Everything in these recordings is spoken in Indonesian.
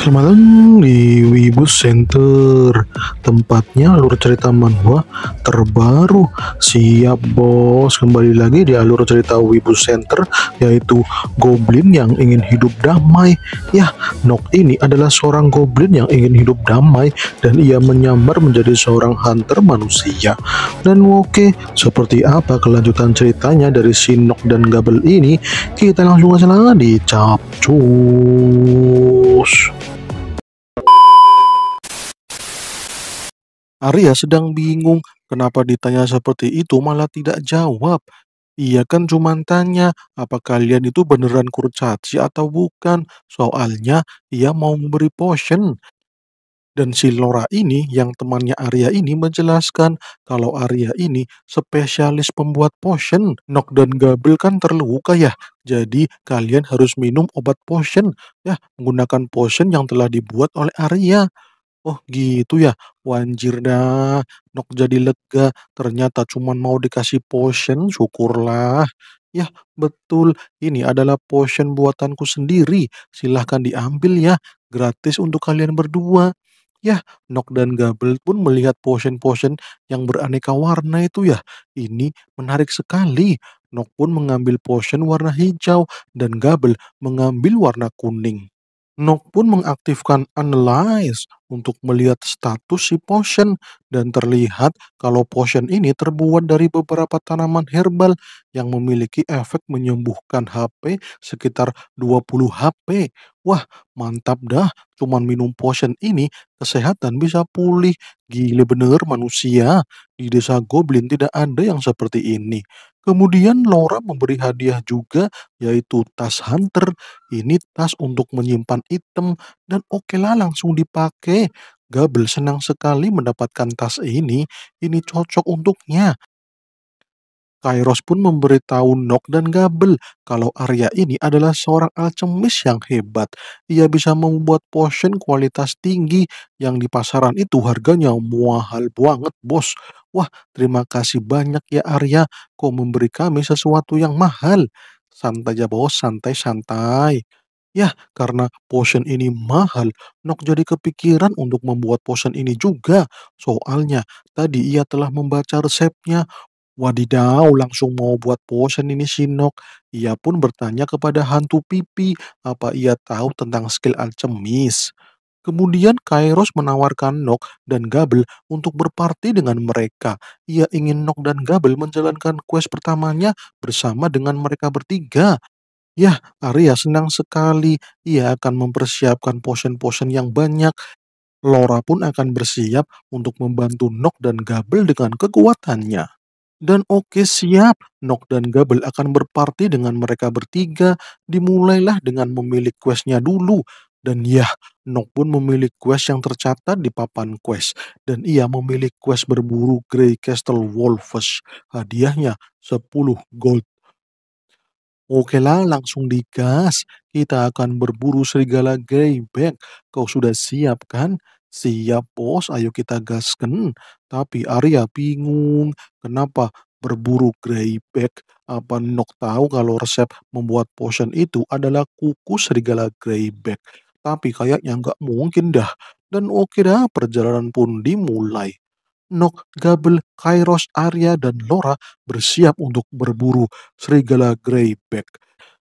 Selamat datang di Wibu Center Tempatnya alur cerita manhwa terbaru Siap bos, kembali lagi di alur cerita Wibu Center Yaitu Goblin yang ingin hidup damai Ya, Nok ini adalah seorang Goblin yang ingin hidup damai Dan ia menyamar menjadi seorang hunter manusia Dan oke, okay, seperti apa kelanjutan ceritanya dari si Nok dan Gabel ini Kita langsung aja di Capcus Arya sedang bingung kenapa ditanya seperti itu malah tidak jawab. Ia kan cuma tanya apa kalian itu beneran kurcaci atau bukan. Soalnya ia mau memberi potion. Dan si Lora ini yang temannya Arya ini menjelaskan kalau Arya ini spesialis pembuat potion. Nok dan Gabriel kan terluka ya. Jadi kalian harus minum obat potion ya menggunakan potion yang telah dibuat oleh Arya. Oh gitu ya? Wanjir dah, nok jadi lega, ternyata cuman mau dikasih potion, syukurlah. Ya betul, ini adalah potion buatanku sendiri, silahkan diambil ya, gratis untuk kalian berdua. Ya, Nok dan Gabel pun melihat potion-potion yang beraneka warna itu ya. Ini menarik sekali. Nok pun mengambil potion warna hijau dan Gabel mengambil warna kuning. Nok pun mengaktifkan Analyze untuk melihat status si potion dan terlihat kalau potion ini terbuat dari beberapa tanaman herbal yang memiliki efek menyembuhkan HP sekitar 20 HP. Wah, mantap dah. Cuman minum potion ini kesehatan bisa pulih. Gile bener manusia. Di desa Goblin tidak ada yang seperti ini. Kemudian Laura memberi hadiah juga yaitu tas hunter. Ini tas untuk menyimpan item dan oke lah langsung dipakai. Gabel senang sekali mendapatkan tas ini, ini cocok untuknya. Kairos pun memberitahu Nok dan Gabel kalau Arya ini adalah seorang alchemist yang hebat. Ia bisa membuat potion kualitas tinggi yang di pasaran itu harganya mahal banget, bos. Wah, terima kasih banyak ya Arya, kau memberi kami sesuatu yang mahal. Santai aja bos, santai-santai. Ya, karena potion ini mahal, Nok jadi kepikiran untuk membuat potion ini juga. Soalnya tadi ia telah membaca resepnya. Wadidaw, langsung mau buat potion ini si Nok. Ia pun bertanya kepada hantu pipi, apa ia tahu tentang skill alchemis. Kemudian Kairos menawarkan Nok dan Gabel untuk berparti dengan mereka. Ia ingin Nok dan Gabel menjalankan quest pertamanya bersama dengan mereka bertiga. Ya, Arya senang sekali. Ia akan mempersiapkan potion-potion yang banyak. Laura pun akan bersiap untuk membantu Nok dan Gabel dengan kekuatannya. Dan oke siap, Nok dan Gabel akan berparti dengan mereka bertiga. Dimulailah dengan memilih questnya dulu. Dan ya, Nok pun memilih quest yang tercatat di papan quest. Dan ia memilih quest berburu Grey Castle Wolves. Hadiahnya 10 gold. Oke lah, langsung digas. Kita akan berburu serigala greyback. Kau sudah siap kan? Siap bos, ayo kita gasken. Tapi Arya bingung, kenapa berburu greyback? Apa Nok tahu kalau resep membuat potion itu adalah kuku serigala greyback? Tapi kayaknya nggak mungkin dah. Dan oke dah, perjalanan pun dimulai. Nok, Gabel, Kairos, Arya, dan Lora bersiap untuk berburu serigala greyback.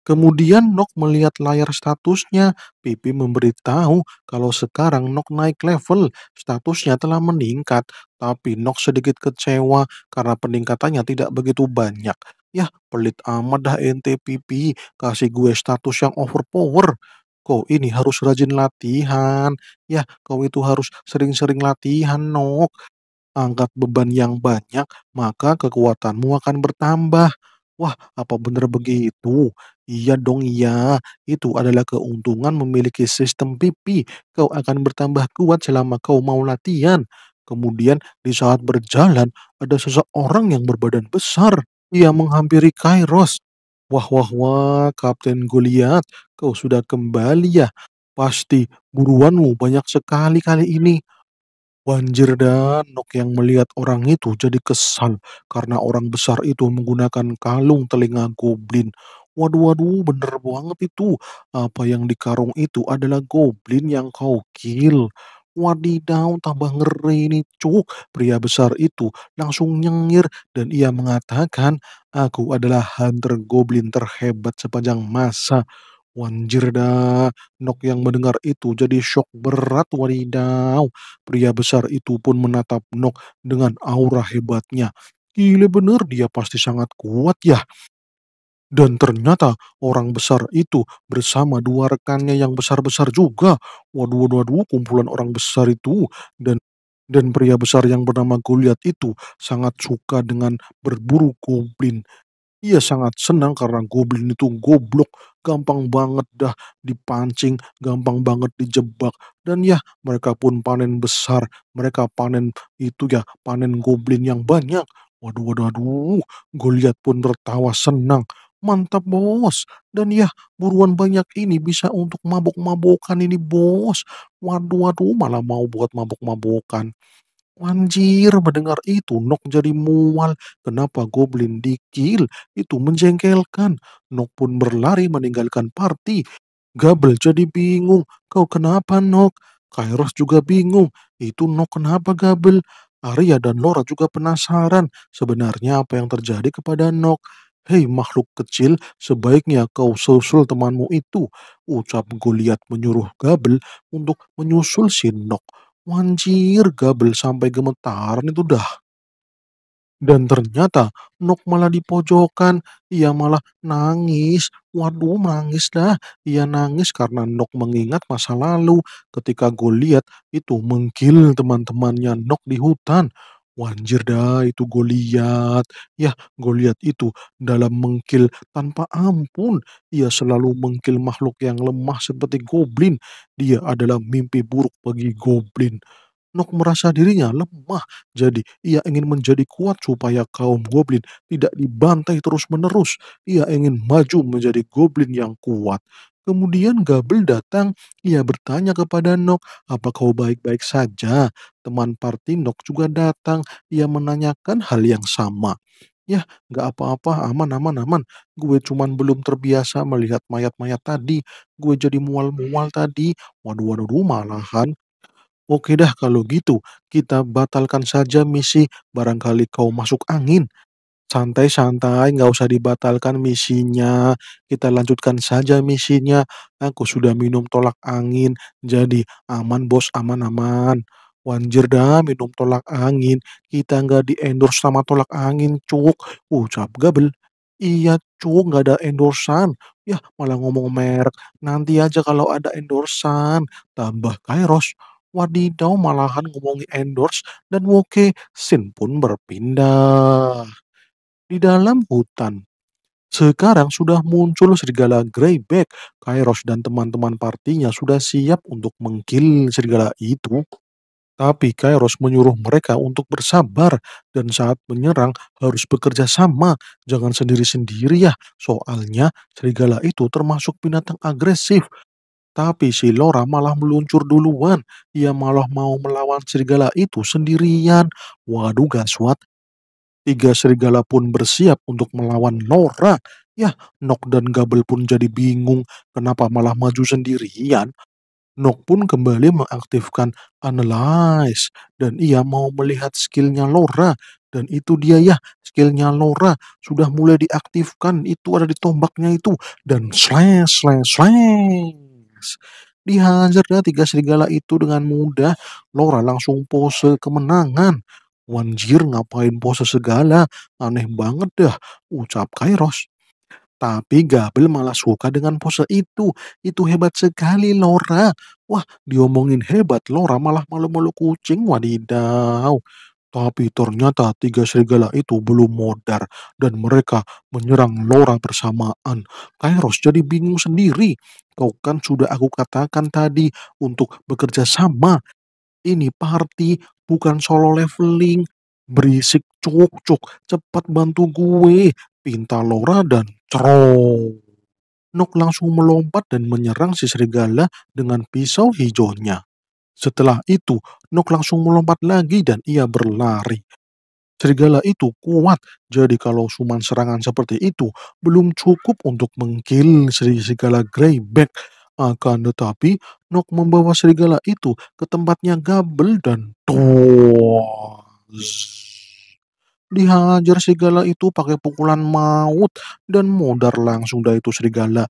Kemudian Nok melihat layar statusnya, Pipi memberitahu kalau sekarang Nok naik level, statusnya telah meningkat, tapi Nok sedikit kecewa karena peningkatannya tidak begitu banyak. Yah, pelit amat dah ente Pipi, kasih gue status yang overpower. Kau ini harus rajin latihan, ya kau itu harus sering-sering latihan Nok angkat beban yang banyak, maka kekuatanmu akan bertambah. Wah, apa benar begitu? Iya dong, iya. Itu adalah keuntungan memiliki sistem pipi. Kau akan bertambah kuat selama kau mau latihan. Kemudian di saat berjalan, ada seseorang yang berbadan besar. Ia menghampiri Kairos. Wah, wah, wah, Kapten Goliath, kau sudah kembali ya. Pasti buruanmu banyak sekali kali ini. Wanjir dan Nok yang melihat orang itu jadi kesal karena orang besar itu menggunakan kalung telinga goblin. Waduh, waduh, bener banget itu. Apa yang di karung itu adalah goblin yang kau kill. Wadidaw, tambah ngeri ini cuk. Pria besar itu langsung nyengir dan ia mengatakan, Aku adalah hunter goblin terhebat sepanjang masa. Wanjir dah, Nok yang mendengar itu jadi shock berat wadidaw. Pria besar itu pun menatap Nok dengan aura hebatnya. Gile bener dia pasti sangat kuat ya. Dan ternyata orang besar itu bersama dua rekannya yang besar-besar juga. Waduh, waduh, waduh, kumpulan orang besar itu. Dan dan pria besar yang bernama Goliat itu sangat suka dengan berburu goblin. Ia sangat senang karena Goblin itu goblok, gampang banget dah dipancing, gampang banget dijebak. Dan ya, mereka pun panen besar. Mereka panen itu ya, panen Goblin yang banyak. Waduh, waduh, waduh. Goliat pun tertawa senang. Mantap bos. Dan ya buruan banyak ini bisa untuk mabok-mabokan ini bos. Waduh waduh malah mau buat mabok-mabokan. Anjir, mendengar itu, Nok jadi mual. Kenapa Goblin dikil? Itu menjengkelkan. Nok pun berlari meninggalkan party. Gabel jadi bingung. Kau kenapa, Nok? Kairos juga bingung. Itu Nok kenapa, Gabel? Arya dan Nora juga penasaran sebenarnya apa yang terjadi kepada Nok. Hei makhluk kecil, sebaiknya kau susul temanmu itu. Ucap Goliat menyuruh Gabel untuk menyusul si Nok. Wancir gabel sampai gemetar gemetaran tuh dah. Dan ternyata Nok malah di pojokan, ia malah nangis. Waduh nangis dah, ia nangis karena Nok mengingat masa lalu ketika Goliat itu menggil teman-temannya Nok di hutan. Wanjir dah itu Goliat. Ya Goliat itu dalam mengkil tanpa ampun. Ia selalu mengkil makhluk yang lemah seperti goblin. Dia adalah mimpi buruk bagi goblin. Nok merasa dirinya lemah, jadi ia ingin menjadi kuat supaya kaum goblin tidak dibantai terus-menerus. Ia ingin maju menjadi goblin yang kuat. Kemudian Gabel datang, ia bertanya kepada Nok, apa kau baik-baik saja? Teman party Nok juga datang, ia menanyakan hal yang sama. Ya, gak apa-apa, aman, aman, aman. Gue cuman belum terbiasa melihat mayat-mayat tadi. Gue jadi mual-mual tadi. Waduh, waduh, malahan Oke dah kalau gitu, kita batalkan saja misi, barangkali kau masuk angin. Santai-santai, nggak usah dibatalkan misinya. Kita lanjutkan saja misinya. Aku sudah minum tolak angin, jadi aman bos, aman-aman. Wanjir dah minum tolak angin, kita nggak di sama tolak angin, cuk. Ucap gabel. Iya cuk, nggak ada endorsan. ya malah ngomong merek. Nanti aja kalau ada endorsan, tambah kairos. Wadidaw malahan ngomongin endorse dan Woke sin pun berpindah. Di dalam hutan, sekarang sudah muncul serigala greyback. Kairos dan teman-teman partinya sudah siap untuk mengkill serigala itu. Tapi Kairos menyuruh mereka untuk bersabar dan saat menyerang harus bekerja sama, jangan sendiri-sendiri ya. Soalnya serigala itu termasuk binatang agresif tapi si Lora malah meluncur duluan. Ia malah mau melawan serigala itu sendirian. Waduh gaswat. Tiga serigala pun bersiap untuk melawan Lora. Ya, Nok dan Gabel pun jadi bingung kenapa malah maju sendirian. Nok pun kembali mengaktifkan Analyze dan ia mau melihat skillnya Lora. Dan itu dia ya, skillnya Lora sudah mulai diaktifkan. Itu ada di tombaknya itu. Dan slash, slash, slash. Max. Dihajar tiga serigala itu dengan mudah. Laura langsung pose kemenangan. Wanjir ngapain pose segala? Aneh banget dah, ucap Kairos. Tapi Gabel malah suka dengan pose itu. Itu hebat sekali Laura. Wah, diomongin hebat Laura malah malu-malu kucing. Wadidaw. Tapi ternyata tiga serigala itu belum modar dan mereka menyerang Lora bersamaan. Kairos jadi bingung sendiri. Kau kan sudah aku katakan tadi untuk bekerja sama. Ini party bukan solo leveling. Berisik cuk-cuk, cepat bantu gue. Pinta Lora dan cero. Nok langsung melompat dan menyerang si serigala dengan pisau hijaunya. Setelah itu, Nok langsung melompat lagi dan ia berlari. Serigala itu kuat, jadi kalau suman serangan seperti itu, belum cukup untuk mengkill serigala greyback. Akan tetapi, Nok membawa serigala itu ke tempatnya Gabel dan Tuaz. Dihajar serigala itu pakai pukulan maut dan modar langsung dari itu serigala.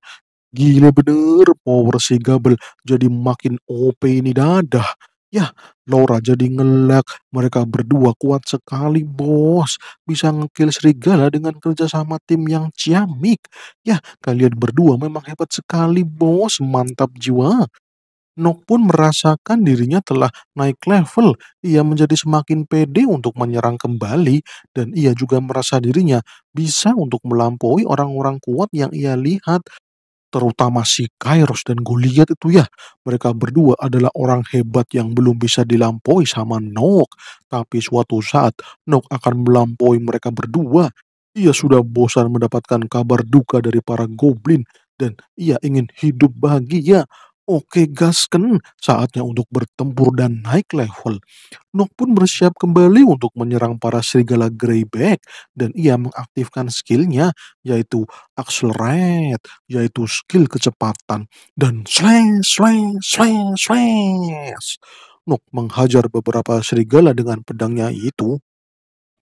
Gila bener, power si Gabel jadi makin OP ini dadah. Yah, Laura jadi ngelak. Mereka berdua kuat sekali, bos. Bisa ngekill serigala dengan kerja sama tim yang ciamik. Yah, kalian berdua memang hebat sekali, bos. Mantap jiwa. Nok pun merasakan dirinya telah naik level. Ia menjadi semakin pede untuk menyerang kembali dan ia juga merasa dirinya bisa untuk melampaui orang-orang kuat yang ia lihat terutama si Kairos dan Goliat itu ya, mereka berdua adalah orang hebat yang belum bisa dilampaui sama Nok. Tapi suatu saat Nok akan melampaui mereka berdua. Ia sudah bosan mendapatkan kabar duka dari para goblin dan ia ingin hidup bahagia. Oke, gasken, saatnya untuk bertempur dan naik level. Nok pun bersiap kembali untuk menyerang para serigala Greyback dan ia mengaktifkan skillnya yaitu Accelerate, yaitu skill kecepatan dan slash, slash, slash, slash. Nok menghajar beberapa serigala dengan pedangnya itu.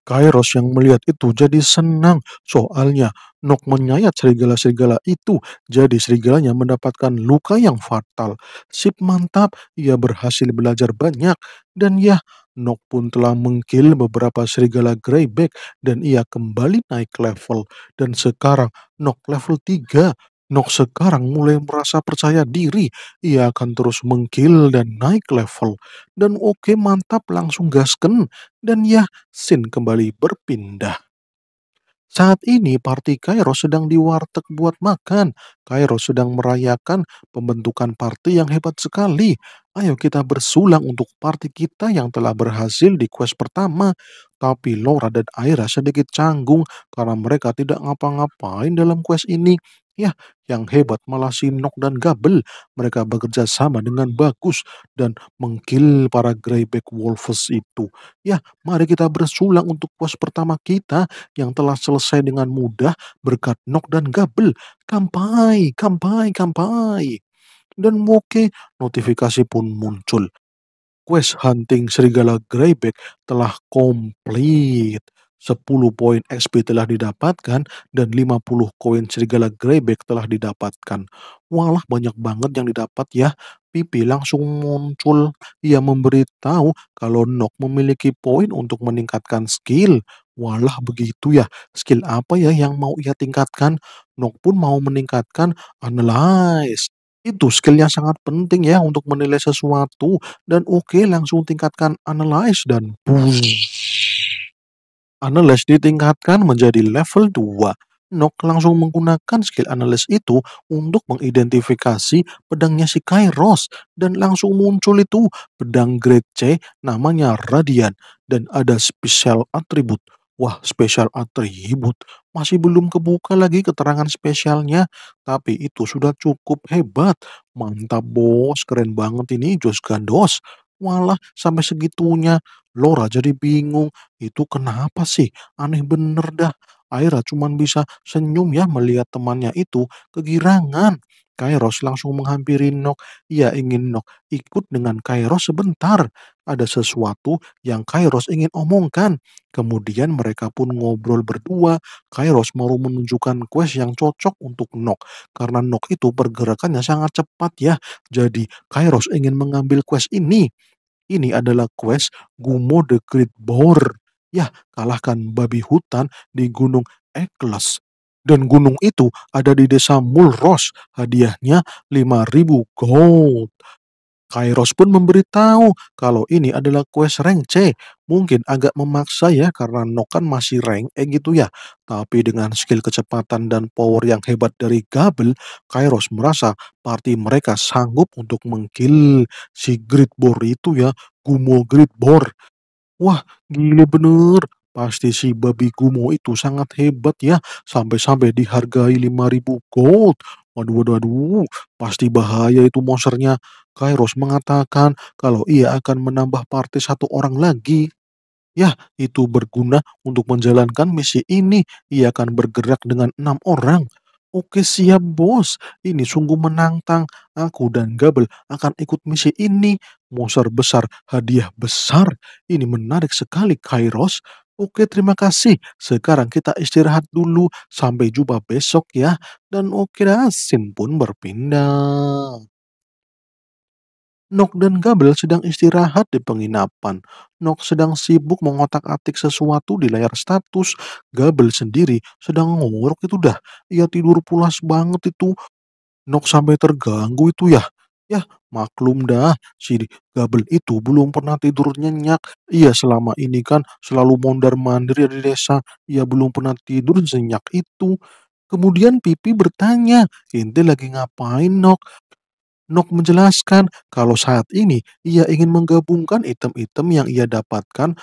Kairos yang melihat itu jadi senang. Soalnya Nok menyayat serigala-serigala itu, jadi serigalanya mendapatkan luka yang fatal. Sip mantap, ia berhasil belajar banyak. Dan ya, Nok pun telah mengkil beberapa serigala greyback dan ia kembali naik level. Dan sekarang Nok level 3 Nok sekarang mulai merasa percaya diri. Ia akan terus mengkil dan naik level. Dan oke mantap langsung gasken. Dan ya, Sin kembali berpindah. Saat ini Parti Kairo sedang di warteg buat makan. Kairo sedang merayakan pembentukan party yang hebat sekali. Ayo kita bersulang untuk parti kita yang telah berhasil di quest pertama. Tapi Laura dan Aira sedikit canggung karena mereka tidak ngapa-ngapain dalam quest ini. Ya, yang hebat malah Sinok dan Gabel. Mereka bekerja sama dengan bagus dan mengkil para Greyback Wolves itu. Ya, mari kita bersulang untuk quest pertama kita yang telah selesai dengan mudah berkat Nok dan Gabel. Kampai, kampai, kampai. Dan mungkin notifikasi pun muncul. Quest hunting serigala Greyback telah komplit. 10 poin XP telah didapatkan dan 50 koin serigala greyback telah didapatkan. Walah banyak banget yang didapat ya. Pipi langsung muncul. Ia memberitahu kalau Nok memiliki poin untuk meningkatkan skill. Walah begitu ya. Skill apa ya yang mau ia tingkatkan? Nok pun mau meningkatkan analyze. Itu skill yang sangat penting ya untuk menilai sesuatu. Dan oke okay, langsung tingkatkan analyze dan boost. Analis ditingkatkan menjadi level 2. Nok langsung menggunakan skill analis itu untuk mengidentifikasi pedangnya si Kairos dan langsung muncul itu pedang grade C namanya Radian dan ada special atribut. Wah, special atribut. Masih belum kebuka lagi keterangan spesialnya, tapi itu sudah cukup hebat. Mantap bos, keren banget ini Jos Gandos. Walah, sampai segitunya. Lora jadi bingung, itu kenapa sih? Aneh bener dah. Aira cuma bisa senyum ya melihat temannya itu kegirangan. Kairos langsung menghampiri Nok. Ia ingin Nok ikut dengan Kairos sebentar. Ada sesuatu yang Kairos ingin omongkan. Kemudian mereka pun ngobrol berdua. Kairos mau menunjukkan quest yang cocok untuk Nok. Karena Nok itu pergerakannya sangat cepat ya. Jadi Kairos ingin mengambil quest ini. Ini adalah quest Gumo the Great Boar. Ya, kalahkan babi hutan di Gunung Eklas. Dan gunung itu ada di desa Mulros. Hadiahnya 5000 gold. Kairos pun memberitahu kalau ini adalah quest rank C. Mungkin agak memaksa ya karena Nokan masih rank E gitu ya. Tapi dengan skill kecepatan dan power yang hebat dari Gabel, Kairos merasa party mereka sanggup untuk mengkill si Gridbor itu ya, Gumo Gridbor. Wah, gila bener. Pasti si babi gumo itu sangat hebat ya, sampai-sampai dihargai 5000 gold. Waduh, waduh, waduh, pasti bahaya itu monsternya. Kairos mengatakan kalau ia akan menambah partai satu orang lagi. Ya, itu berguna untuk menjalankan misi ini. Ia akan bergerak dengan enam orang. Oke siap bos, ini sungguh menantang. Aku dan Gabel akan ikut misi ini. Monster besar, hadiah besar. Ini menarik sekali Kairos. Oke, terima kasih. Sekarang kita istirahat dulu. Sampai jumpa besok ya. Dan oke dah, pun berpindah. Nok dan Gabriel sedang istirahat di penginapan. Nok sedang sibuk mengotak-atik sesuatu di layar status. Gabriel sendiri sedang ngorok itu dah. Ia tidur pulas banget itu. Nok sampai terganggu itu ya. Ya, maklum dah, si Gabel itu belum pernah tidur nyenyak. iya selama ini kan selalu mondar-mandir di desa. Ia belum pernah tidur nyenyak itu. Kemudian Pipi bertanya, ente lagi ngapain, Nok? Nok menjelaskan kalau saat ini ia ingin menggabungkan item-item yang ia dapatkan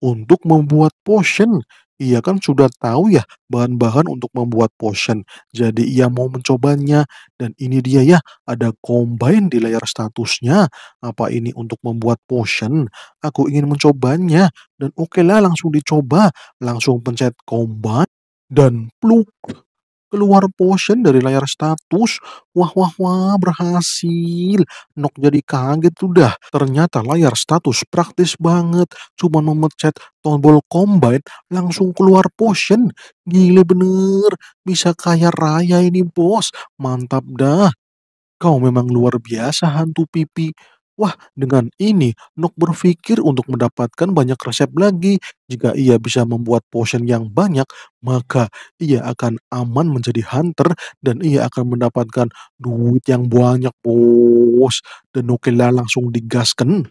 untuk membuat potion ia kan sudah tahu ya bahan-bahan untuk membuat potion. Jadi ia mau mencobanya. Dan ini dia ya, ada combine di layar statusnya. Apa ini untuk membuat potion? Aku ingin mencobanya. Dan oke lah langsung dicoba. Langsung pencet combine. Dan pluk, keluar potion dari layar status. Wah wah wah berhasil. Nok jadi kaget udah. Ternyata layar status praktis banget. Cuman memencet tombol combine langsung keluar potion. Gile bener. Bisa kaya raya ini bos. Mantap dah. Kau memang luar biasa hantu pipi. Wah, dengan ini Nok berpikir untuk mendapatkan banyak resep lagi. Jika ia bisa membuat potion yang banyak, maka ia akan aman menjadi hunter dan ia akan mendapatkan duit yang banyak, bos. Dan Nokela langsung digaskan.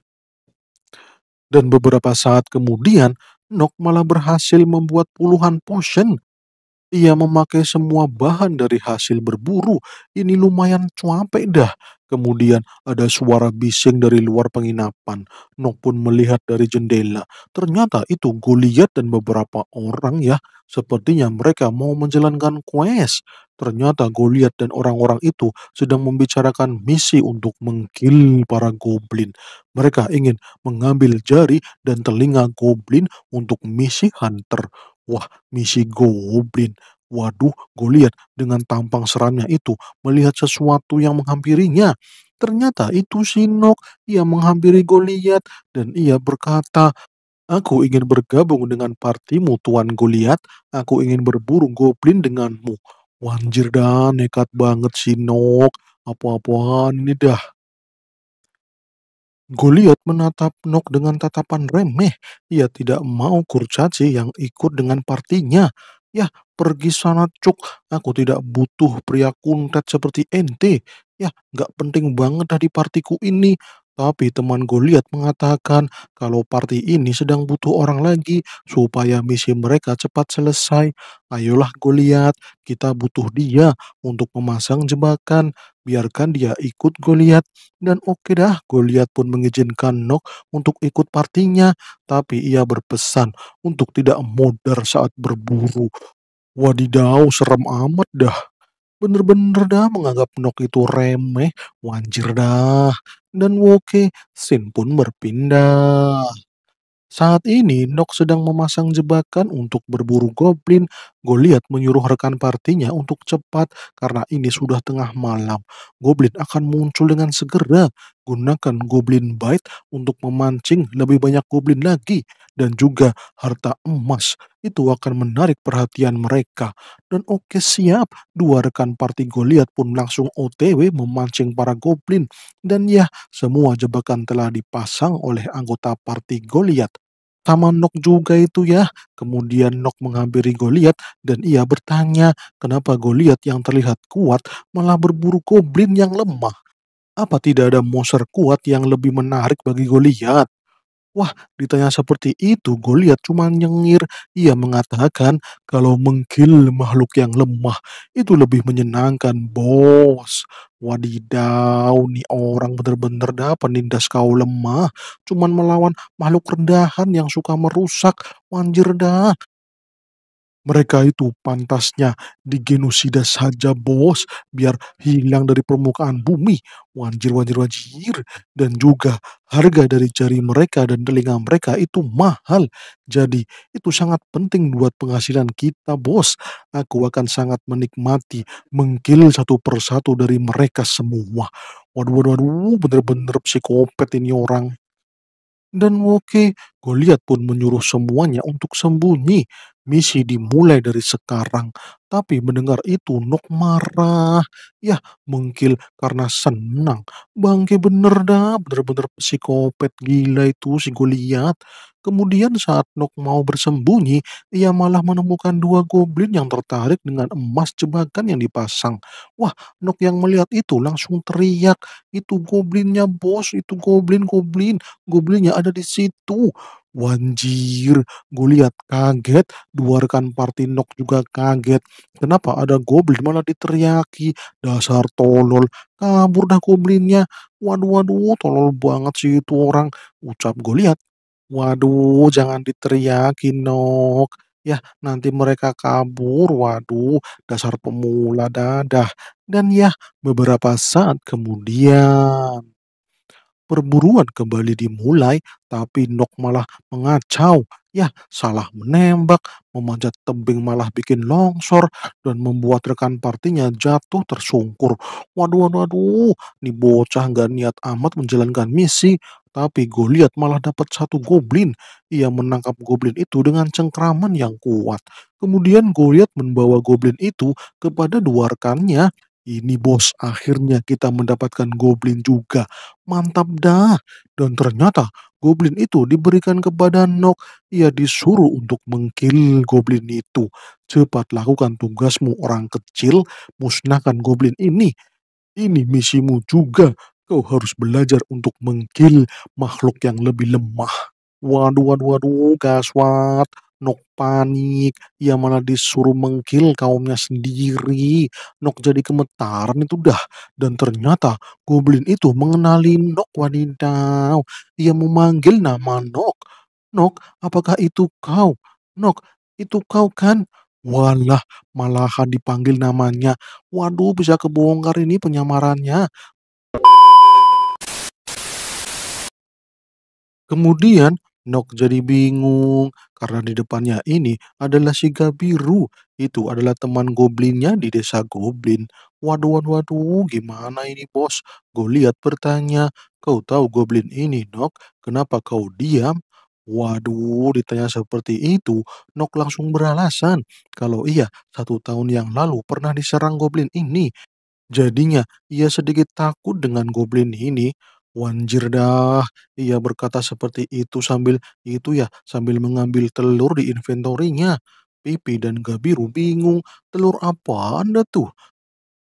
Dan beberapa saat kemudian, Nok malah berhasil membuat puluhan potion ia memakai semua bahan dari hasil berburu. Ini lumayan cuapek dah. Kemudian ada suara bising dari luar penginapan. Nok pun melihat dari jendela. Ternyata itu Goliat dan beberapa orang ya. Sepertinya mereka mau menjalankan quest. Ternyata Goliat dan orang-orang itu sedang membicarakan misi untuk mengkill para goblin. Mereka ingin mengambil jari dan telinga goblin untuk misi hunter. Wah, misi goblin. Waduh, Goliat dengan tampang seramnya itu melihat sesuatu yang menghampirinya. Ternyata itu Sinok, ia menghampiri Goliat dan ia berkata, Aku ingin bergabung dengan partimu Tuan Goliat, aku ingin berburu goblin denganmu. Wanjir dah, nekat banget Sinok, apa-apaan ini dah. Goliat menatap Nok dengan tatapan remeh. Ia tidak mau kurcaci yang ikut dengan partinya. Ya, pergi sana cuk. Aku tidak butuh pria kuntet seperti ente. Ya, gak penting banget dari partiku ini. Tapi teman Goliat mengatakan kalau parti ini sedang butuh orang lagi supaya misi mereka cepat selesai. Ayolah Goliat, kita butuh dia untuk memasang jebakan. Biarkan dia ikut Goliat dan oke okay dah, Goliat pun mengizinkan Nok untuk ikut partinya, tapi ia berpesan untuk tidak modar saat berburu. Wadidau, serem amat dah. Bener-bener dah menganggap Nok itu remeh, wanjir dah. Dan Woke, Sin pun berpindah. Saat ini, Nok sedang memasang jebakan untuk berburu goblin. Goliat menyuruh rekan partinya untuk cepat karena ini sudah tengah malam. Goblin akan muncul dengan segera gunakan Goblin Bite untuk memancing lebih banyak goblin lagi dan juga harta emas itu akan menarik perhatian mereka. Dan oke siap, dua rekan party Goliat pun langsung OTW memancing para goblin. Dan ya, semua jebakan telah dipasang oleh anggota party Goliat. sama Nok juga itu ya. Kemudian Nok menghampiri Goliat dan ia bertanya kenapa Goliat yang terlihat kuat malah berburu goblin yang lemah. Apa tidak ada monster kuat yang lebih menarik bagi Goliat? Wah, ditanya seperti itu, Goliat cuma nyengir. Ia mengatakan kalau menggil makhluk yang lemah itu lebih menyenangkan, bos. Wadidaw, nih orang bener-bener dah penindas kau lemah. Cuman melawan makhluk rendahan yang suka merusak. Manjir dah, mereka itu pantasnya digenosida saja bos, biar hilang dari permukaan bumi. Wanjir, wanjir, wanjir. Dan juga harga dari jari mereka dan telinga mereka itu mahal. Jadi itu sangat penting buat penghasilan kita bos. Aku akan sangat menikmati mengkil satu persatu dari mereka semua. Waduh, waduh, waduh, bener-bener psikopat ini orang dan oke, okay, Goliat pun menyuruh semuanya untuk sembunyi. Misi dimulai dari sekarang. Tapi mendengar itu, Nok marah. Ya mungkin karena senang. Bangke bener dah, bener-bener psikopat gila itu si Goliat. Kemudian saat Nok mau bersembunyi, ia malah menemukan dua goblin yang tertarik dengan emas jebakan yang dipasang. Wah, Nok yang melihat itu langsung teriak, itu goblinnya bos, itu goblin, goblin, goblinnya ada di situ. Wanjir, gue lihat kaget, dua rekan party Nok juga kaget. Kenapa ada goblin malah diteriaki? Dasar tolol, kabur dah goblinnya. Waduh waduh, tolol banget sih itu orang. Ucap gue lihat. Waduh, jangan diteriaki Nok. Ya, nanti mereka kabur. Waduh, dasar pemula dadah. Dan ya, beberapa saat kemudian perburuan kembali dimulai, tapi Nok malah mengacau. Ya, salah menembak, memanjat tebing malah bikin longsor, dan membuat rekan partinya jatuh tersungkur. Waduh, waduh, waduh, ini bocah nggak niat amat menjalankan misi, tapi Goliat malah dapat satu goblin. Ia menangkap goblin itu dengan cengkraman yang kuat. Kemudian Goliat membawa goblin itu kepada dua rekannya ini bos, akhirnya kita mendapatkan goblin juga. Mantap dah. Dan ternyata goblin itu diberikan kepada Nok. Ia disuruh untuk mengkill goblin itu. Cepat lakukan tugasmu orang kecil, musnahkan goblin ini. Ini misimu juga. Kau harus belajar untuk mengkill makhluk yang lebih lemah. Waduh, waduh, waduh, gaswat. Nok panik, ia malah disuruh mengkil kaumnya sendiri. Nok jadi gemetaran itu dah. Dan ternyata goblin itu mengenali Nok wanita. Ia memanggil nama Nok. Nok, apakah itu kau? Nok, itu kau kan? Walah, malahan dipanggil namanya. Waduh, bisa kebongkar ini penyamarannya. Kemudian Nok jadi bingung karena di depannya ini adalah si Gabiru. Itu adalah teman goblinnya di desa goblin. Waduh, waduh, waduh, gimana ini bos? Gue Goliat bertanya, kau tahu goblin ini, Nok? Kenapa kau diam? Waduh, ditanya seperti itu, Nok langsung beralasan. Kalau iya, satu tahun yang lalu pernah diserang goblin ini. Jadinya, ia sedikit takut dengan goblin ini. Wanjir dah, ia berkata seperti itu sambil itu ya, sambil mengambil telur di inventorinya. Pipi dan Gabiru bingung, telur apa anda tuh?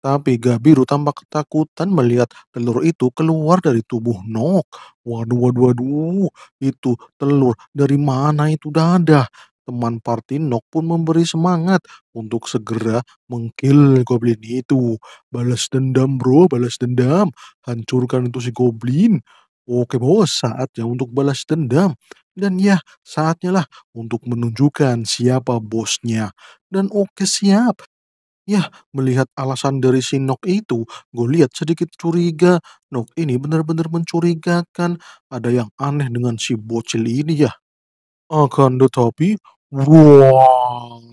Tapi Gabiru tampak ketakutan melihat telur itu keluar dari tubuh Nok. Waduh, waduh, waduh, itu telur dari mana itu dadah? Teman Nok pun memberi semangat untuk segera mengkill goblin itu. Balas dendam bro, balas dendam. Hancurkan itu si goblin. Oke bos, saatnya untuk balas dendam. Dan ya, saatnya lah untuk menunjukkan siapa bosnya. Dan oke siap. Ya, melihat alasan dari si Nok itu, gue lihat sedikit curiga. Nok ini benar-benar mencurigakan. Ada yang aneh dengan si bocil ini ya. Akan tetapi, Wow.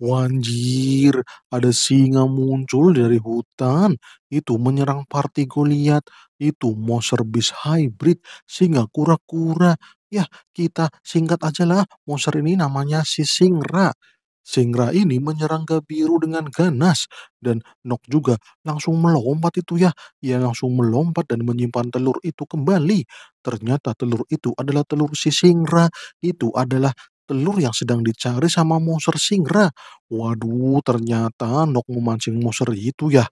Wanjir, ada singa muncul dari hutan. Itu menyerang party liat Itu monster bis hybrid, singa kura-kura. Ya, kita singkat aja lah. Monster ini namanya si Singra. Singra ini menyerang ke biru dengan ganas dan Nok juga langsung melompat itu ya. Ia langsung melompat dan menyimpan telur itu kembali. Ternyata telur itu adalah telur si Singra. Itu adalah telur yang sedang dicari sama monster singra. Waduh, ternyata Nok memancing monster itu ya.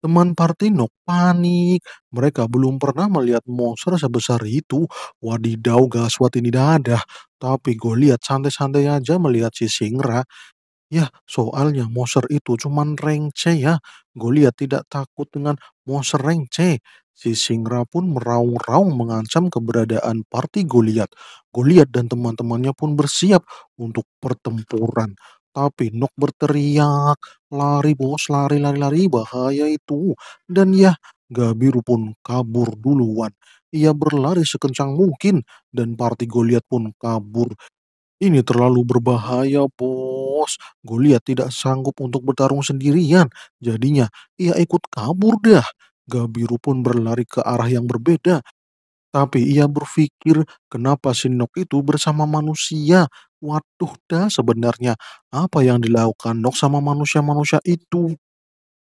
Teman party Nok panik. Mereka belum pernah melihat monster sebesar itu. Wadidau gaswat ini dadah. Tapi gue lihat santai-santai aja melihat si singra. Ya, soalnya monster itu cuman rengce ya. gue lihat tidak takut dengan monster rengce. Si Singra pun meraung-raung mengancam keberadaan parti Goliat. Goliat dan teman-temannya pun bersiap untuk pertempuran. Tapi Nok berteriak, lari bos, lari, lari, lari, bahaya itu. Dan ya, Gabiru pun kabur duluan. Ia berlari sekencang mungkin dan parti Goliat pun kabur. Ini terlalu berbahaya, bos. Goliat tidak sanggup untuk bertarung sendirian. Jadinya, ia ikut kabur dah. Gabiru pun berlari ke arah yang berbeda. Tapi ia berpikir kenapa Sinok itu bersama manusia. Waduh dah sebenarnya apa yang dilakukan Nok sama manusia-manusia itu?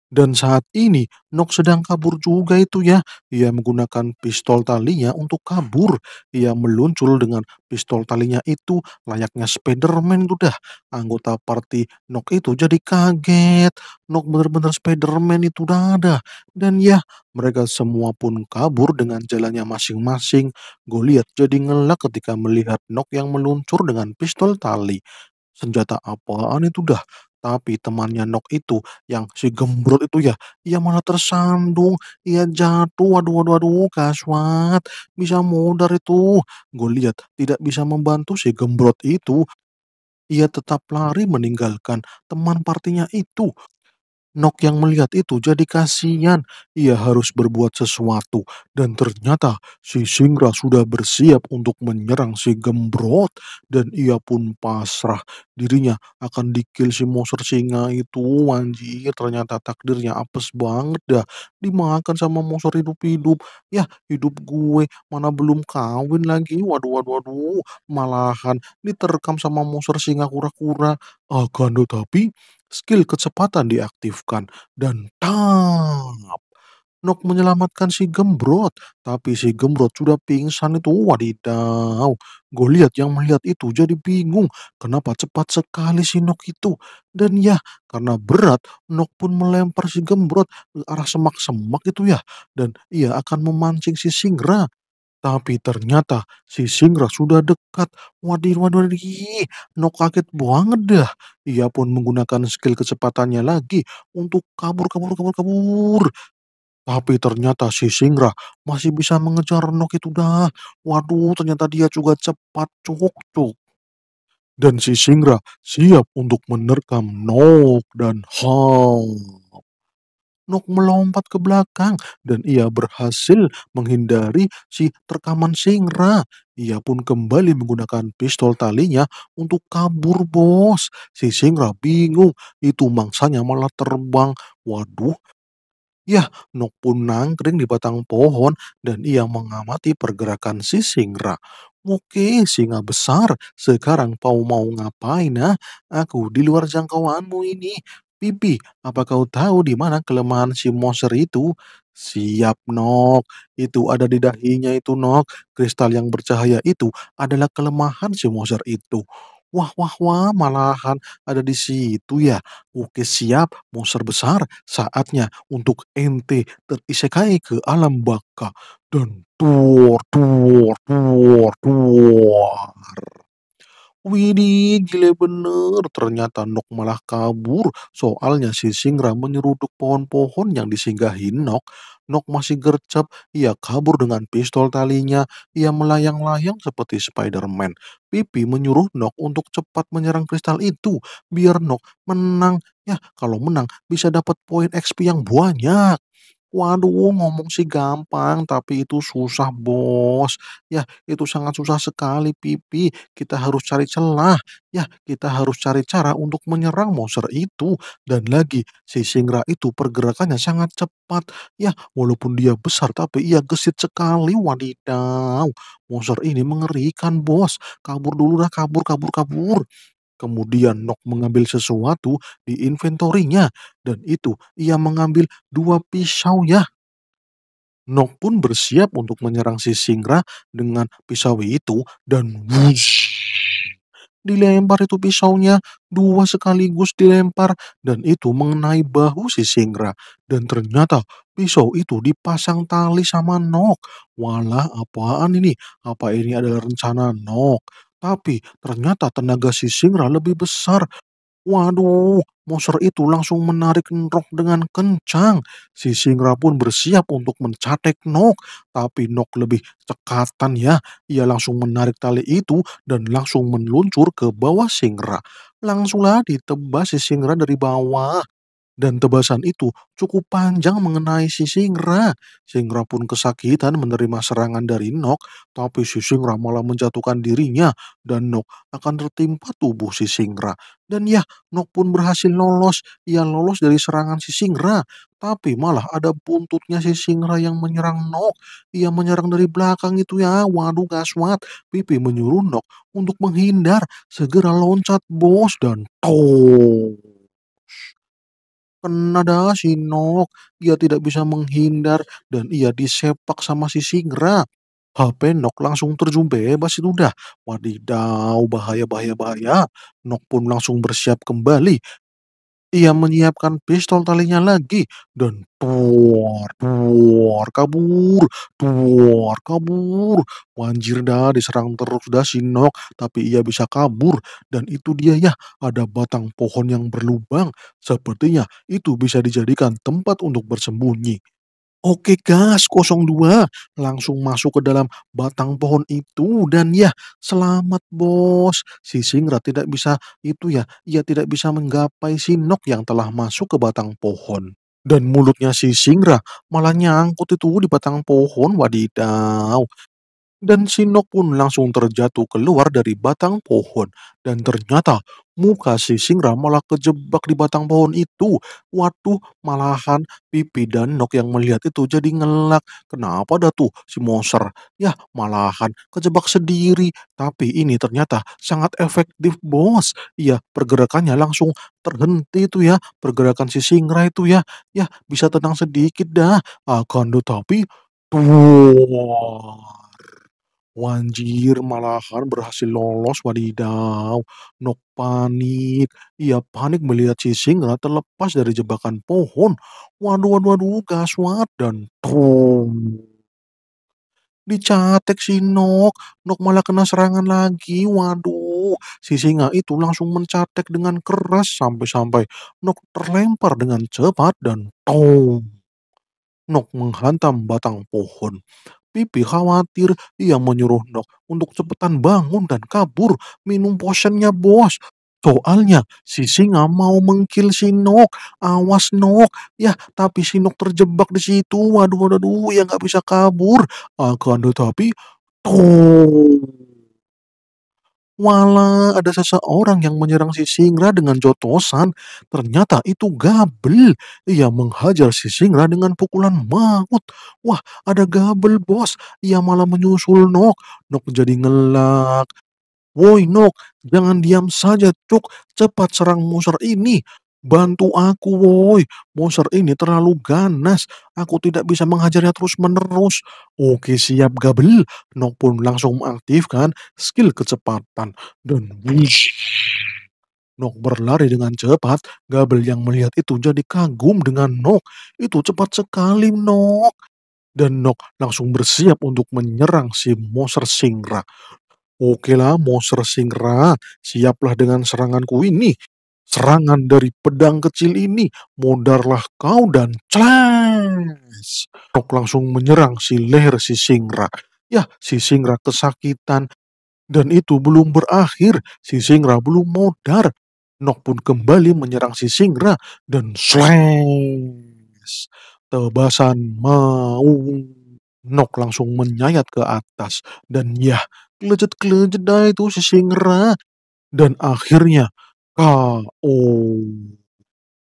Dan saat ini, Nok sedang kabur juga itu ya. Ia menggunakan pistol talinya untuk kabur. Ia meluncur dengan pistol talinya itu layaknya Spiderman itu dah. Anggota party Nok itu jadi kaget. Nok benar-benar Spiderman itu dah ada. Dan ya, mereka semua pun kabur dengan jalannya masing-masing. Goliat jadi ngelak ketika melihat Nok yang meluncur dengan pistol tali. Senjata apaan itu dah? Tapi temannya Nok itu, yang si gembrot itu ya, ia malah tersandung, ia jatuh, waduh waduh waduh, kaswat, bisa mudar itu. gue lihat tidak bisa membantu si gembrot itu. Ia tetap lari meninggalkan teman partinya itu. Nok yang melihat itu jadi kasihan. Ia harus berbuat sesuatu. Dan ternyata si Singra sudah bersiap untuk menyerang si Gembrot. Dan ia pun pasrah. Dirinya akan dikil si monster singa itu. Anjir, ternyata takdirnya apes banget dah. Dimakan sama monster hidup-hidup. Ya, hidup gue mana belum kawin lagi. Waduh, waduh, waduh. Malahan diterkam sama monster singa kura-kura. Akan ah, tetapi Skill kecepatan diaktifkan dan tap. Nok menyelamatkan si Gembrot, tapi si Gembrot sudah pingsan itu. Wadidaw, Goliat yang melihat itu jadi bingung kenapa cepat sekali si Nok itu. Dan ya, karena berat, Nok pun melempar si Gembrot ke arah semak-semak itu ya. Dan ia akan memancing si Singra tapi ternyata si Singra sudah dekat. waduh waduh, no kaget banget dah. Ia pun menggunakan skill kecepatannya lagi untuk kabur kabur kabur kabur. Tapi ternyata si Singra masih bisa mengejar Nok itu dah. Waduh, ternyata dia juga cepat cukup. cuk Dan si Singra siap untuk menerkam Nok dan Hao. Nok melompat ke belakang dan ia berhasil menghindari si terkaman singra. Ia pun kembali menggunakan pistol talinya untuk kabur bos. Si singra bingung, itu mangsanya malah terbang. Waduh, Ya, Nok pun nangkring di batang pohon dan ia mengamati pergerakan si singra. Oke, singa besar, sekarang kau mau ngapain ah? Aku di luar jangkauanmu ini. Pipi, apa kau tahu di mana kelemahan si monster itu? Siap, Nok. Itu ada di dahinya itu, Nok. Kristal yang bercahaya itu adalah kelemahan si monster itu. Wah, wah, wah, malahan ada di situ ya. Oke, siap, monster besar. Saatnya untuk ente terisekai ke alam baka. Dan tuor tuor tuor tuor. Widi gile bener. Ternyata Nok malah kabur. Soalnya si Singra menyeruduk pohon-pohon yang disinggahi Nok. Nok masih gercep, ia kabur dengan pistol talinya, ia melayang-layang seperti Spider-Man. Pipi menyuruh Nok untuk cepat menyerang kristal itu, biar Nok menang. Ya, kalau menang bisa dapat poin XP yang banyak. Waduh, ngomong sih gampang, tapi itu susah, Bos. Ya, itu sangat susah sekali, Pipi. Kita harus cari celah. Ya, kita harus cari cara untuk menyerang monster itu. Dan lagi, si Singra itu pergerakannya sangat cepat. Ya, walaupun dia besar, tapi ia gesit sekali. Wadidaw, monster ini mengerikan, Bos. Kabur dulu dah, kabur, kabur, kabur. Kemudian Nok mengambil sesuatu di inventorinya dan itu ia mengambil dua pisau ya. Nok pun bersiap untuk menyerang si Singra dengan pisau itu dan wush, dilempar itu pisaunya dua sekaligus dilempar dan itu mengenai bahu si Singra dan ternyata pisau itu dipasang tali sama Nok. Walah apaan ini? Apa ini adalah rencana Nok? Tapi ternyata tenaga si Singra lebih besar. Waduh, monster itu langsung menarik Nok dengan kencang. Si Singra pun bersiap untuk mencatek Nok, tapi Nok lebih cekatan ya. Ia langsung menarik tali itu dan langsung meluncur ke bawah Singra. Langsunglah ditebas si Singra dari bawah dan tebasan itu cukup panjang mengenai si Singra. Singra pun kesakitan menerima serangan dari Nok, tapi si Singra malah menjatuhkan dirinya dan Nok akan tertimpa tubuh si Singra. Dan ya, Nok pun berhasil lolos. Ia lolos dari serangan si Singra, tapi malah ada buntutnya si Singra yang menyerang Nok. Ia menyerang dari belakang itu ya. Waduh gaswat, Pipi menyuruh Nok untuk menghindar. Segera loncat bos dan tos. Kena dah si Nok, Ia tidak bisa menghindar dan ia disepak sama si Singra. HP Nok langsung terjun bebas itu dah. Wadidaw, bahaya, bahaya, bahaya. Nok pun langsung bersiap kembali. Ia menyiapkan pistol talinya lagi dan tuar, tuar, kabur, tuar, kabur. Wanjir dah diserang terus dah Sinok, tapi ia bisa kabur. Dan itu dia ya, ada batang pohon yang berlubang. Sepertinya itu bisa dijadikan tempat untuk bersembunyi. Oke gas 02 langsung masuk ke dalam batang pohon itu dan ya selamat bos. Si Singra tidak bisa itu ya, ia tidak bisa menggapai Sinok yang telah masuk ke batang pohon. Dan mulutnya si Singra malah nyangkut itu di batang pohon wadidaw dan Sinok pun langsung terjatuh keluar dari batang pohon. Dan ternyata muka si Singra malah kejebak di batang pohon itu. Waduh, malahan Pipi dan Nok yang melihat itu jadi ngelak. Kenapa dah tuh si monster? Ya, malahan kejebak sendiri. Tapi ini ternyata sangat efektif, bos. Iya, pergerakannya langsung terhenti tuh ya. Pergerakan si Singra itu ya. Ya, bisa tenang sedikit dah. Akan tetapi... Tuh. Wanjir, malahan berhasil lolos, wadidaw! Nok panik. Ia panik melihat si singa terlepas dari jebakan pohon. Waduh, waduh, waduh, gaswat dan tong. Dicatek si Nok. Nok malah kena serangan lagi. Waduh, si singa itu langsung mencatek dengan keras sampai-sampai Nok terlempar dengan cepat dan tong. Nok menghantam batang pohon. Pipi khawatir ia menyuruh Nok untuk cepetan bangun dan kabur minum potionnya bos. Soalnya si singa mau mengkil si Nok. Awas Nok. Ya tapi si Nok terjebak di situ. Waduh waduh, waduh ya nggak bisa kabur. Akan tetapi tuh Wala, ada seseorang yang menyerang si Singra dengan jotosan. Ternyata itu Gabel. Ia menghajar si Singra dengan pukulan maut. Wah, ada Gabel, bos. Ia malah menyusul Nok. Nok jadi ngelak. Woi Nok, jangan diam saja Cuk, cepat serang musuh ini. Bantu aku woi, monster ini terlalu ganas. Aku tidak bisa menghajarnya terus-menerus. Oke siap gabel. Nok pun langsung mengaktifkan skill kecepatan. Dan wush. Nok berlari dengan cepat. Gabel yang melihat itu jadi kagum dengan Nok. Itu cepat sekali Nok. Dan Nok langsung bersiap untuk menyerang si monster singra. Oke lah, monster singra, siaplah dengan seranganku ini. Serangan dari pedang kecil ini, modarlah kau dan celas. Rok langsung menyerang si leher si Singra. Ya, si Singra kesakitan. Dan itu belum berakhir, si Singra belum modar. Nok pun kembali menyerang si Singra dan slash. Tebasan mau. Nok langsung menyayat ke atas. Dan ya, kelejet-kelejet dah itu si Singra. Dan akhirnya KO. oh.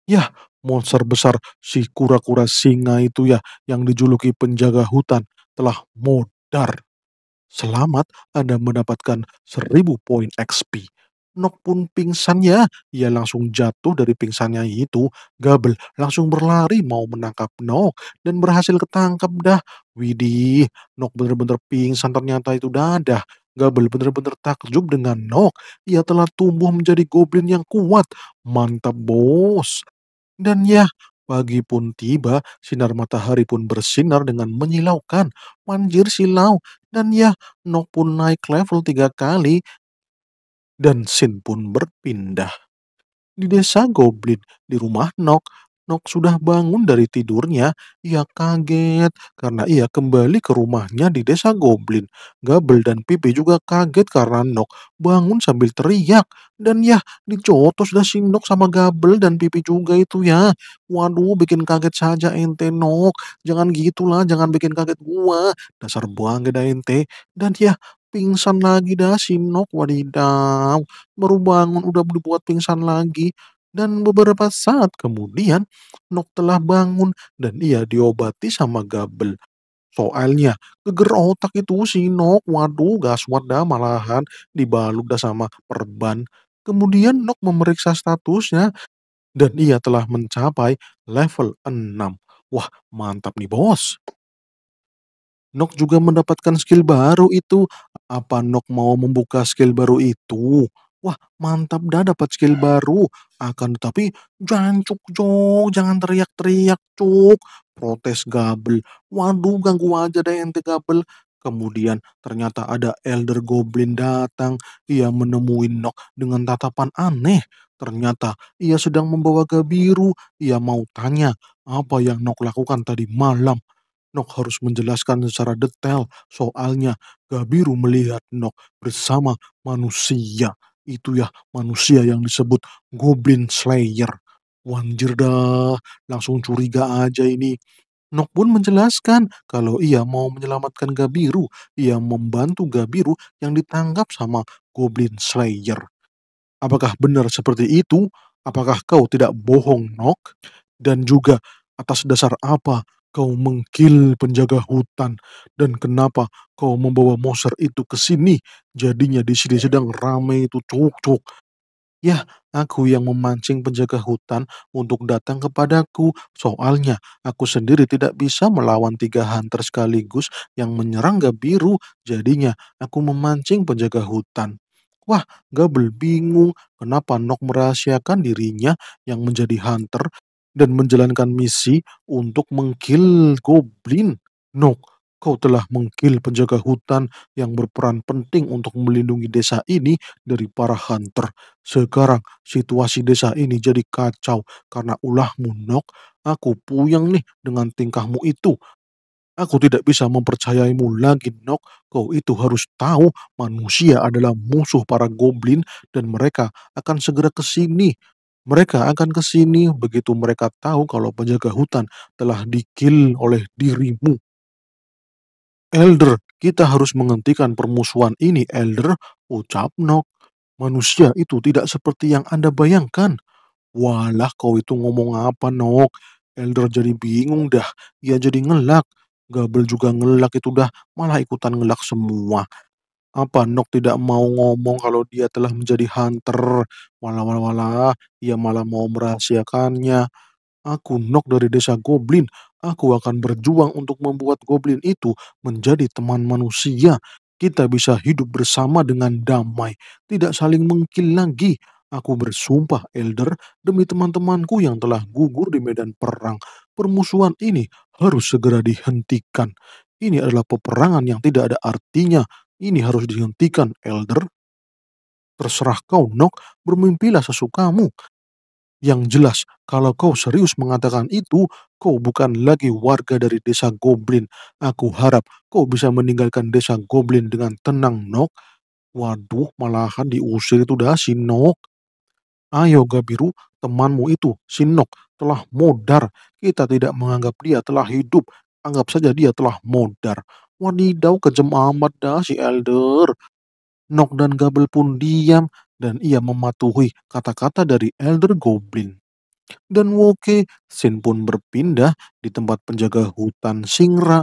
Ya, monster besar si kura-kura singa itu ya yang dijuluki penjaga hutan telah modar. Selamat Anda mendapatkan 1000 poin XP. Nok pun pingsannya, Ia langsung jatuh dari pingsannya itu. Gabel langsung berlari mau menangkap Nok dan berhasil ketangkap dah. Widih, Nok bener-bener pingsan ternyata itu dadah. Gabel benar-benar takjub dengan Nok. Ia telah tumbuh menjadi goblin yang kuat. Mantap, bos. Dan ya, pagi pun tiba, sinar matahari pun bersinar dengan menyilaukan. Manjir silau. Dan ya, Nok pun naik level tiga kali. Dan Sin pun berpindah. Di desa Goblin, di rumah Nok, Nok sudah bangun dari tidurnya. Ia kaget karena ia kembali ke rumahnya di desa Goblin. Gabel dan Pipi juga kaget karena Nok bangun sambil teriak. Dan ya, dicotos dah si Nok sama Gabel dan Pipi juga itu ya. Waduh, bikin kaget saja ente Nok. Jangan gitulah, jangan bikin kaget gua. Dasar bangga dah ente. Dan ya, pingsan lagi dah si Nok. Wadidaw, baru bangun udah dibuat pingsan lagi. Dan beberapa saat kemudian, Nok telah bangun dan ia diobati sama Gabel. Soalnya, geger otak itu si Nok, waduh gaswat dah malahan dibalut dah sama perban. Kemudian Nok memeriksa statusnya dan ia telah mencapai level 6. Wah, mantap nih bos. Nok juga mendapatkan skill baru itu. Apa Nok mau membuka skill baru itu? Wah mantap dah dapat skill baru. Akan tetapi jangan cuk cuk, jangan teriak-teriak cuk. Protes gabel. Waduh ganggu aja deh ente gabel. Kemudian ternyata ada Elder Goblin datang. Ia menemui Nok dengan tatapan aneh. Ternyata ia sedang membawa Gabiru. Ia mau tanya apa yang Nok lakukan tadi malam. Nok harus menjelaskan secara detail soalnya Gabiru melihat Nok bersama manusia. Itu ya manusia yang disebut Goblin Slayer. Wanjir dah, langsung curiga aja ini. Nok pun menjelaskan kalau ia mau menyelamatkan Gabiru, ia membantu Gabiru yang ditangkap sama Goblin Slayer. Apakah benar seperti itu? Apakah kau tidak bohong, Nok? Dan juga atas dasar apa kau menggil penjaga hutan dan kenapa kau membawa monster itu ke sini? Jadinya di sini sedang ramai itu cuk-cuk. Ya, aku yang memancing penjaga hutan untuk datang kepadaku. Soalnya, aku sendiri tidak bisa melawan tiga hunter sekaligus yang menyerang gak biru. Jadinya, aku memancing penjaga hutan. Wah, Gabel bingung kenapa Nok merahasiakan dirinya yang menjadi hunter dan menjalankan misi untuk mengkil goblin. Nok, kau telah mengkil penjaga hutan yang berperan penting untuk melindungi desa ini dari para hunter. Sekarang situasi desa ini jadi kacau karena ulahmu, Nok. Aku puyeng nih dengan tingkahmu itu. Aku tidak bisa mempercayaimu lagi, Nok. Kau itu harus tahu manusia adalah musuh para goblin dan mereka akan segera ke sini. Mereka akan ke sini begitu mereka tahu kalau penjaga hutan telah dikil oleh dirimu. Elder, kita harus menghentikan permusuhan ini, Elder, ucap Nok. Manusia itu tidak seperti yang Anda bayangkan. Walah kau itu ngomong apa, Nok? Elder jadi bingung dah. Ia jadi ngelak. Gabel juga ngelak itu dah, malah ikutan ngelak semua. Apa Nok tidak mau ngomong kalau dia telah menjadi hunter? walau walau wala, ia malah mau merahasiakannya. Aku Nok dari desa Goblin. Aku akan berjuang untuk membuat Goblin itu menjadi teman manusia. Kita bisa hidup bersama dengan damai, tidak saling mengkil lagi. Aku bersumpah, Elder, demi teman-temanku yang telah gugur di medan perang. Permusuhan ini harus segera dihentikan. Ini adalah peperangan yang tidak ada artinya. Ini harus dihentikan, Elder. Terserah kau, Nok, bermimpilah sesukamu. Yang jelas, kalau kau serius mengatakan itu, kau bukan lagi warga dari desa Goblin. Aku harap kau bisa meninggalkan desa Goblin dengan tenang, Nok. Waduh, malahan diusir itu dah, si Nok. Ayo, Gabiru, temanmu itu, si Nok, telah modar. Kita tidak menganggap dia telah hidup. Anggap saja dia telah modar. Wadidaw, kejam amat dah si Elder. Nok dan Gabel pun diam dan ia mematuhi kata-kata dari Elder Goblin. Dan Woke Sin pun berpindah di tempat penjaga hutan Singra.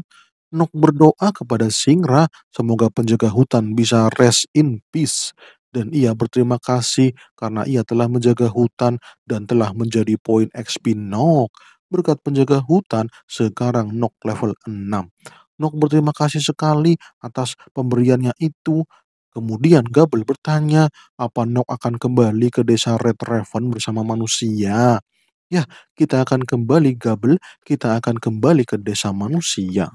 Nok berdoa kepada Singra semoga penjaga hutan bisa rest in peace dan ia berterima kasih karena ia telah menjaga hutan dan telah menjadi poin XP Nok. Berkat penjaga hutan, sekarang Nok level 6. Nok berterima kasih sekali atas pemberiannya itu. Kemudian Gabel bertanya, apa Nok akan kembali ke desa Red Raven bersama manusia? Ya, kita akan kembali Gabel, kita akan kembali ke desa manusia.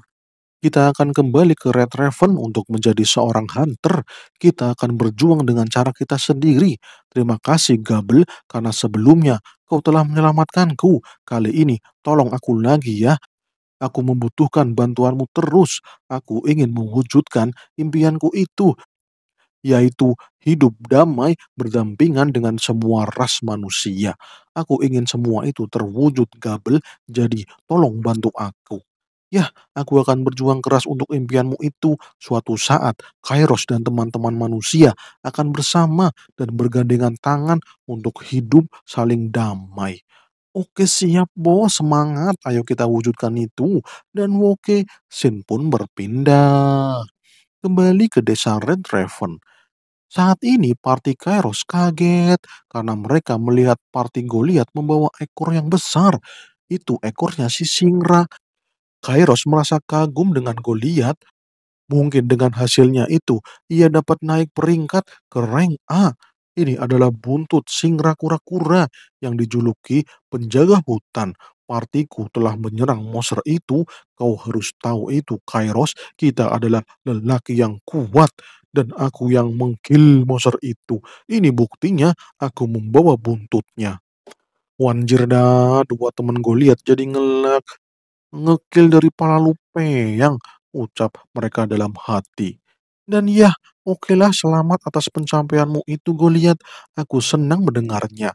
Kita akan kembali ke Red Raven untuk menjadi seorang hunter. Kita akan berjuang dengan cara kita sendiri. Terima kasih Gabel karena sebelumnya kau telah menyelamatkanku. Kali ini tolong aku lagi ya. Aku membutuhkan bantuanmu terus. Aku ingin mewujudkan impianku itu, yaitu hidup damai berdampingan dengan semua ras manusia. Aku ingin semua itu terwujud Gabel, jadi tolong bantu aku. Ya, aku akan berjuang keras untuk impianmu itu. Suatu saat, Kairos dan teman-teman manusia akan bersama dan bergandengan tangan untuk hidup saling damai. Oke siap bos, semangat, ayo kita wujudkan itu. Dan oke sin pun berpindah. Kembali ke desa Red Raven. Saat ini parti Kairos kaget karena mereka melihat parti Goliat membawa ekor yang besar. Itu ekornya si Singra. Kairos merasa kagum dengan Goliat. Mungkin dengan hasilnya itu, ia dapat naik peringkat ke rank A ini adalah buntut singra kura-kura yang dijuluki penjaga hutan. Partiku telah menyerang monster itu. Kau harus tahu itu, Kairos. Kita adalah lelaki yang kuat dan aku yang mengkil monster itu. Ini buktinya aku membawa buntutnya. Wanjir dua teman Goliat jadi ngelak. Ngekil dari pala lupe yang ucap mereka dalam hati. Dan ya, okelah selamat atas pencapaianmu itu Goliat. Aku senang mendengarnya.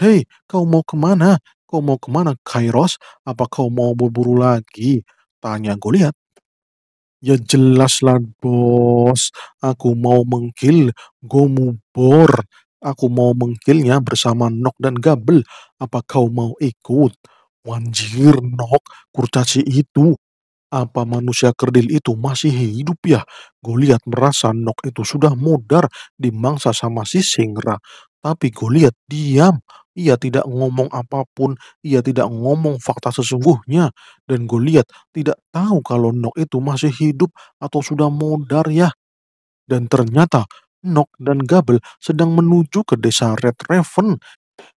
Hei, kau mau kemana? Kau mau kemana, Kairos? Apa kau mau berburu lagi? Tanya Goliat. Ya jelaslah bos, aku mau mengkil Gomubor. Aku mau mengkilnya bersama Nok dan Gabel. Apa kau mau ikut? Wanjir Nok, kurcaci itu apa manusia kerdil itu masih hidup ya? Goliat merasa Nok itu sudah mudar dimangsa sama si Singra. Tapi Goliat diam. Ia tidak ngomong apapun, ia tidak ngomong fakta sesungguhnya. Dan Goliat tidak tahu kalau Nok itu masih hidup atau sudah mudar ya. Dan ternyata Nok dan Gabel sedang menuju ke desa Red Raven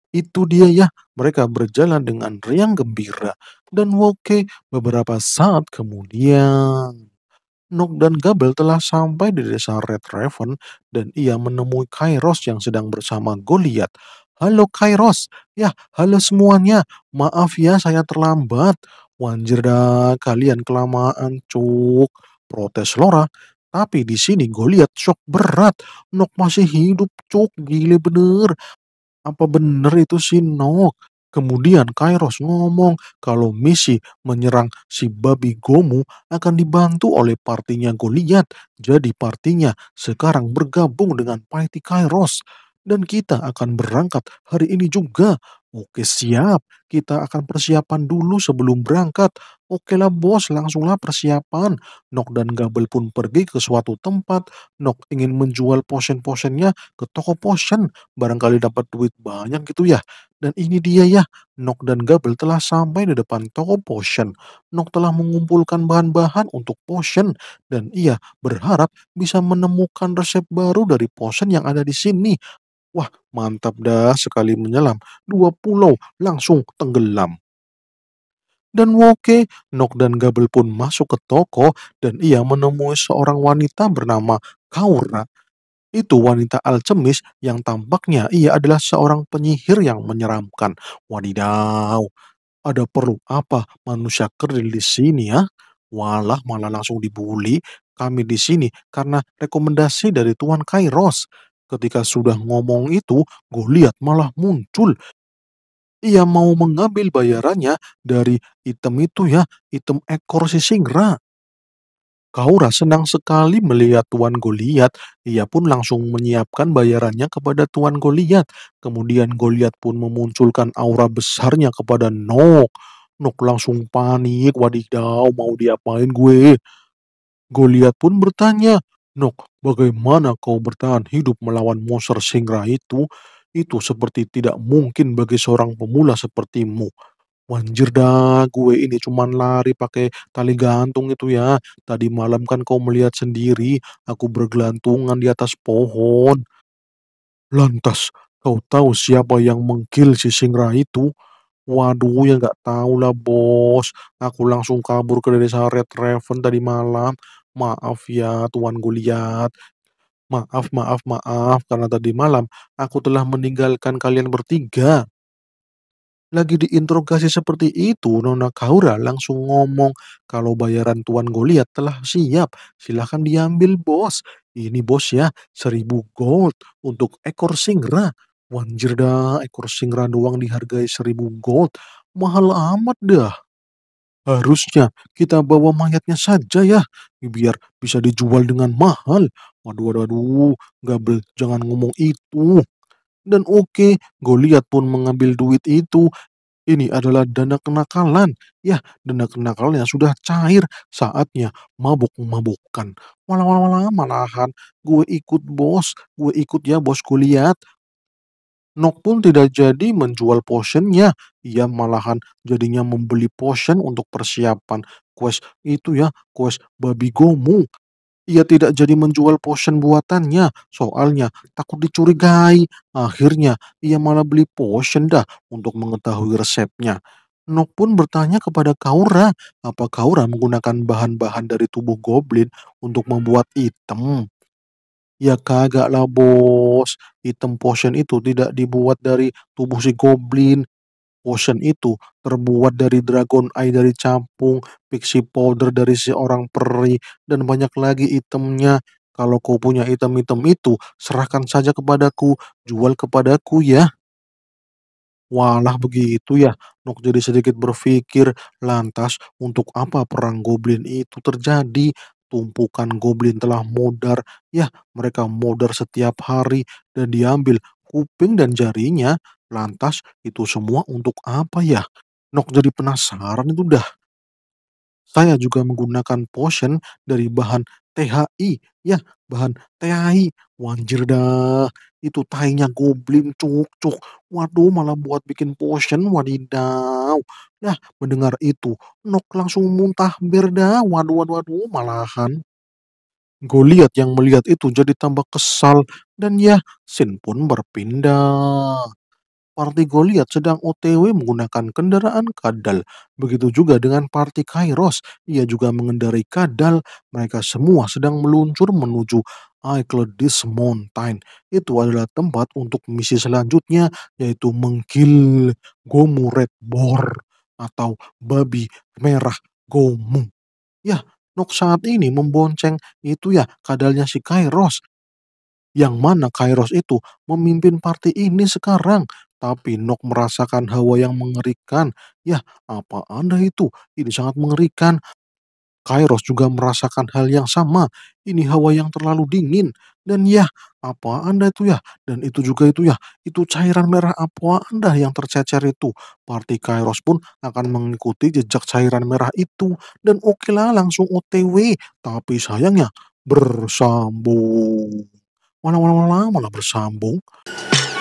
itu dia ya, mereka berjalan dengan riang gembira. Dan Woke beberapa saat kemudian. Nok dan Gabel telah sampai di desa Red Raven dan ia menemui Kairos yang sedang bersama Goliat. Halo Kairos, ya halo semuanya, maaf ya saya terlambat. Wanjir dah, kalian kelamaan cuk. Protes Lora, tapi di sini Goliat shock berat. Nok masih hidup cuk, gile bener. Apa benar itu si Nok? Kemudian Kairos ngomong kalau misi menyerang si babi Gomu akan dibantu oleh partinya Goliat. Jadi partinya sekarang bergabung dengan Paiti Kairos. Dan kita akan berangkat hari ini juga Oke siap, kita akan persiapan dulu sebelum berangkat. Oke lah bos, langsunglah persiapan. Nok dan Gabel pun pergi ke suatu tempat. Nok ingin menjual potion-potionnya ke toko potion, Barangkali dapat duit banyak gitu ya. Dan ini dia ya, Nok dan Gabel telah sampai di depan toko potion. Nok telah mengumpulkan bahan-bahan untuk potion, Dan ia berharap bisa menemukan resep baru dari potion yang ada di sini. Wah, mantap dah sekali menyelam. Dua pulau langsung tenggelam. Dan Woke, Nok dan Gabel pun masuk ke toko dan ia menemui seorang wanita bernama Kaura. Itu wanita alcemis yang tampaknya ia adalah seorang penyihir yang menyeramkan. Wadidaw, ada perlu apa manusia kerdil di sini ya? Walah malah langsung dibully kami di sini karena rekomendasi dari Tuan Kairos. Ketika sudah ngomong itu, Goliat malah muncul. Ia mau mengambil bayarannya dari item itu ya, item ekor si singra. Kaura senang sekali melihat Tuan Goliat. Ia pun langsung menyiapkan bayarannya kepada Tuan Goliat. Kemudian Goliat pun memunculkan aura besarnya kepada Nok. Nok langsung panik, wadidaw mau diapain gue. Goliat pun bertanya, Nok, bagaimana kau bertahan hidup melawan monster Singra itu? Itu seperti tidak mungkin bagi seorang pemula sepertimu. Wanjir dah, gue ini cuman lari pakai tali gantung itu ya. Tadi malam kan kau melihat sendiri, aku bergelantungan di atas pohon. Lantas, kau tahu siapa yang mengkil si singra itu? Waduh, ya nggak tahu lah bos. Aku langsung kabur ke desa Red Raven tadi malam. Maaf ya Tuan Goliat, maaf maaf maaf karena tadi malam aku telah meninggalkan kalian bertiga. Lagi diinterogasi seperti itu, Nona Kaura langsung ngomong kalau bayaran Tuan Goliat telah siap. Silahkan diambil, bos. Ini bos ya, seribu gold untuk ekor singra. Wanjir dah, ekor singra doang dihargai seribu gold. Mahal amat dah. Harusnya kita bawa mayatnya saja ya, biar bisa dijual dengan mahal. Waduh, waduh, waduh, Gabel, jangan ngomong itu. Dan oke, okay, Goliat pun mengambil duit itu. Ini adalah dana kenakalan. Ya, dana kenakalan yang sudah cair saatnya mabuk-mabukan. walau malah malahan gue ikut bos, gue ikut ya bos Goliat. Nok pun tidak jadi menjual potionnya. Ia malahan jadinya membeli potion untuk persiapan quest itu ya, quest babi gomu. Ia tidak jadi menjual potion buatannya, soalnya takut dicurigai. Akhirnya, ia malah beli potion dah untuk mengetahui resepnya. Nok pun bertanya kepada Kaura, apa Kaura menggunakan bahan-bahan dari tubuh goblin untuk membuat item? Ya kagak lah bos. Item potion itu tidak dibuat dari tubuh si goblin. Potion itu terbuat dari dragon eye dari campung, pixie powder dari si orang peri, dan banyak lagi itemnya. Kalau kau punya item-item itu, serahkan saja kepadaku, jual kepadaku ya. Walah begitu ya, Nok jadi sedikit berpikir, lantas untuk apa perang goblin itu terjadi? tumpukan goblin telah modar. Ya, mereka modar setiap hari dan diambil kuping dan jarinya. Lantas itu semua untuk apa ya? Nok jadi penasaran itu dah. Saya juga menggunakan potion dari bahan THI ya bahan THI wanjir dah itu tainya goblin cuk cuk waduh malah buat bikin potion wadidaw nah mendengar itu nok langsung muntah berda waduh waduh waduh malahan Goliat yang melihat itu jadi tambah kesal dan ya Sin pun berpindah Parti Goliat sedang OTW menggunakan kendaraan kadal. Begitu juga dengan Parti Kairos, ia juga mengendarai kadal. Mereka semua sedang meluncur menuju Aikledis Mountain. Itu adalah tempat untuk misi selanjutnya yaitu menggil Gomu Red Boar atau babi merah Gomu. Ya, Nok saat ini membonceng itu ya kadalnya si Kairos yang mana Kairos itu memimpin partai ini sekarang tapi Nok merasakan hawa yang mengerikan. Ya, apa Anda itu? Ini sangat mengerikan. Kairos juga merasakan hal yang sama. Ini hawa yang terlalu dingin. Dan ya, apa Anda itu ya? Dan itu juga itu ya. Itu cairan merah apa Anda yang tercecer itu. Parti Kairos pun akan mengikuti jejak cairan merah itu. Dan oke lah langsung OTW. Tapi sayangnya bersambung. Mana-mana malah bersambung.